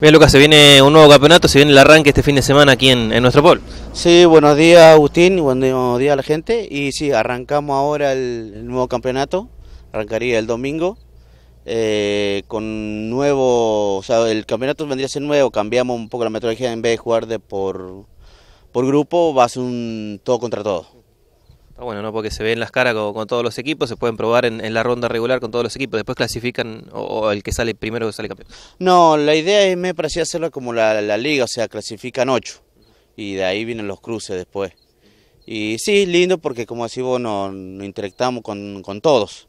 Bien, Lucas, se viene un nuevo campeonato, se viene el arranque este fin de semana aquí en, nuestro pol. Sí, buenos días Agustín, buenos días a la gente. Y sí, arrancamos ahora el, nuevo campeonato, arrancaría el domingo, eh, con nuevo, o sea, el campeonato vendría a ser nuevo, cambiamos un poco la metodología, en vez de jugar de por, por grupo, va a ser un todo contra todo bueno, ¿no? Porque se ven las caras con, todos los equipos, se pueden probar en, la ronda regular con todos los equipos, después clasifican o, el que sale primero que sale campeón. No, la idea es, me parecía hacerlo como la, liga, o sea, clasifican ocho y de ahí vienen los cruces después. Y sí, lindo porque como así vos nos, interactamos con, todos,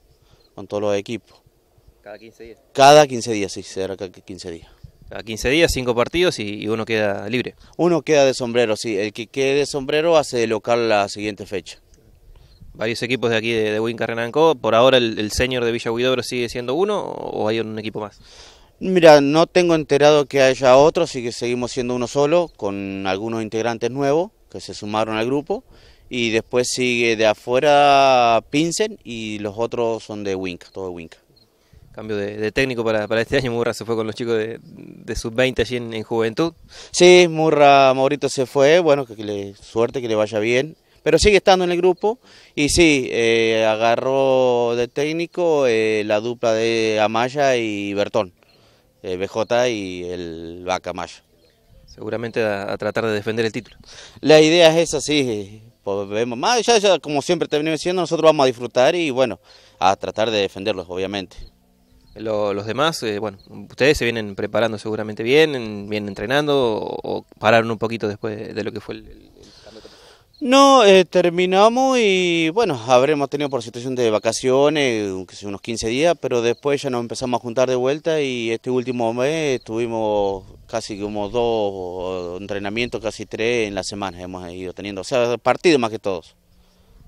con todos los equipos. ¿Cada 15 días? Cada 15 días, sí, será cada 15 días. Cada 15 días, cinco partidos y, y uno queda libre. Uno queda de sombrero, sí. El que quede de sombrero hace de local la siguiente fecha varios equipos de aquí de, de Winca Renanco. ¿Por ahora el, señor de Villa Huidobro sigue siendo uno o hay un equipo más? Mira, no tengo enterado que haya otro, así que seguimos siendo uno solo, con algunos integrantes nuevos que se sumaron al grupo. Y después sigue de afuera Pinsen y los otros son de Winca, todo de Winca. Cambio de, técnico para, este año, Murra se fue con los chicos de, de sub-20 allí en, Juventud. Sí, Murra Maurito se fue, bueno, que le, suerte, que le vaya bien pero sigue estando en el grupo y sí, eh, agarró de técnico eh, la dupla de Amaya y Bertón, BJ y el Vaca Amaya. Seguramente a, tratar de defender el título. La idea es esa, sí. Pues, vemos más, ya, como siempre te venimos diciendo, nosotros vamos a disfrutar y bueno, a tratar de defenderlos, obviamente. los demás, eh, bueno, ustedes se vienen preparando seguramente bien, vienen entrenando o, pararon un poquito después de, lo que fue el, no, eh, terminamos y bueno, habremos tenido por situación de vacaciones, unos 15 días, pero después ya nos empezamos a juntar de vuelta y este último mes tuvimos casi como dos entrenamientos, casi tres en la semana hemos ido teniendo, o sea, partidos más que todos.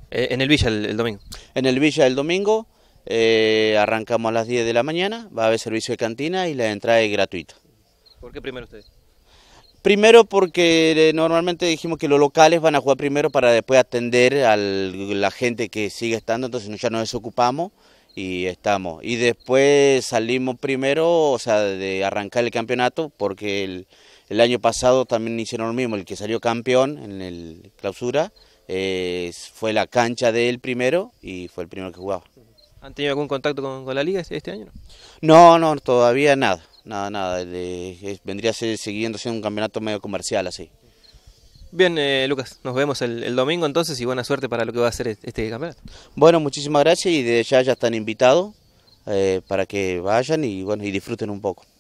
Eh, ¿En el Villa el, domingo? En el Villa el domingo, eh, arrancamos a las 10 de la mañana, va a haber servicio de cantina y la entrada es gratuita. ¿Por qué primero ustedes? Primero porque eh, normalmente dijimos que los locales van a jugar primero para después atender a la gente que sigue estando, entonces ya nos desocupamos y estamos. Y después salimos primero, o sea, de arrancar el campeonato, porque el, año pasado también hicieron lo mismo, el que salió campeón en el clausura fue la cancha de él primero y fue el primero que jugaba. ¿Han tenido algún contacto con, la liga este, este año? no, no todavía nada. Nada, nada, eh, vendría a siguiendo siendo un campeonato medio comercial así. Bien, eh, Lucas, nos vemos el, domingo entonces y buena suerte para lo que va a ser este, campeonato. Bueno, muchísimas gracias y desde ya ya están invitados eh, para que vayan y bueno y disfruten un poco.